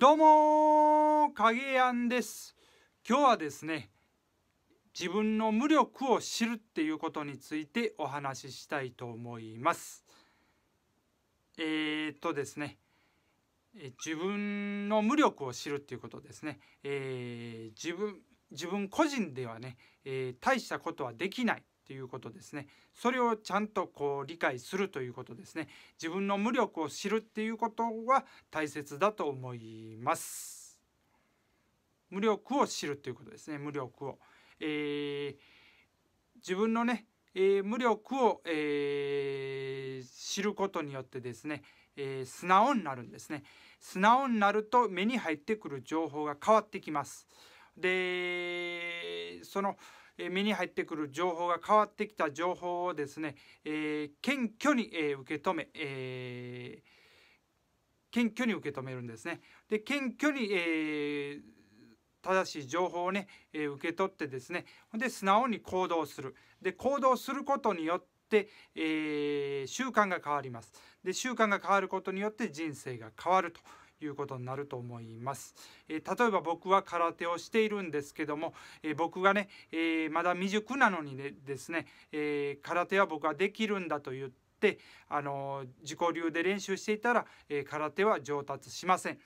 どうも影やんです今日はですね自分の無力を知るっていうことについてお話ししたいと思いますえー、っとですね自分の無力を知るっていうことですね、えー、自分自分個人ではね、えー、大したことはできないっていうことですねそれをちゃんとこう理解するということですね自分の無力を知るっていうことは大切だと思います無力を知るということですね無力を、えー、自分のね、えー、無力を、えー、知ることによってですね、えー、素直になるんですね素直になると目に入ってくる情報が変わってきますでその目に入ってくる情報が変わってきた情報をですね、えー、謙虚に、え受け止め、えー、謙虚に受け止めるんですね。で謙虚に、えー正しい情報をね、えー、受け取ってですねで素直に行動するで行動することによって、えー、習慣が変わりますで習慣が変わることによって人生が変わるということになると思います。えー、例えば僕は空手をしているんですけども、えー、僕がね、えー、まだ未熟なのにねですね、え空手は僕はできるんだと言って、あの自己流で練習していたら、え空手は上達しません。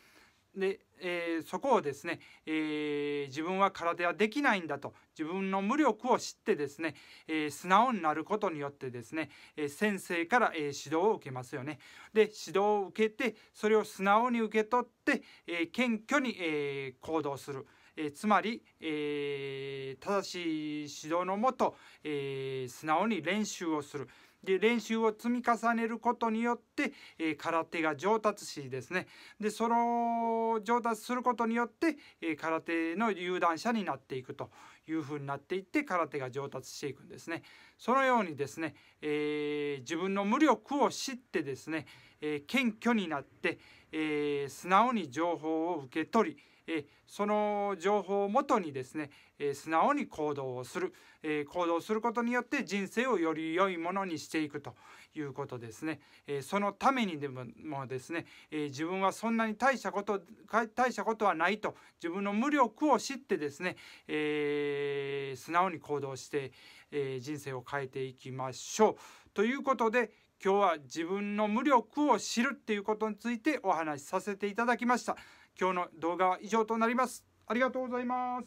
で、えー、そこをですね、えー、自分は空手はできないんだと自分の無力を知ってですね、えー、素直になることによってですね、え先生から、え指導を受けますよね。で指導を受けてそれを素直に受け取って、え謙虚に、え行動する。えつまり、え正しい指導のもと、え素直に練習をする。で練習を積み重ねることによって、えー、空手が上達しですねでその上達することによって、えー、空手の有段者になっていくというふうになっていって空手が上達していくんですね。そのようにですね、えー、自分の無力を知ってですね、え謙虚になって、えー、素直に情報を受け取りえその情報をもとにですね、え素直に行動をする、え行動することによって人生をより良いものにしていくということですね、えそのためにでもですね、え自分はそんなに大したこと大したことはないと自分の無力を知ってですね、え素直に行動して、え人生を変えていきましょうということで今日は自分の無力を知るっていうことについてお話しさせていただきました今日の動画は以上となりますありがとうございます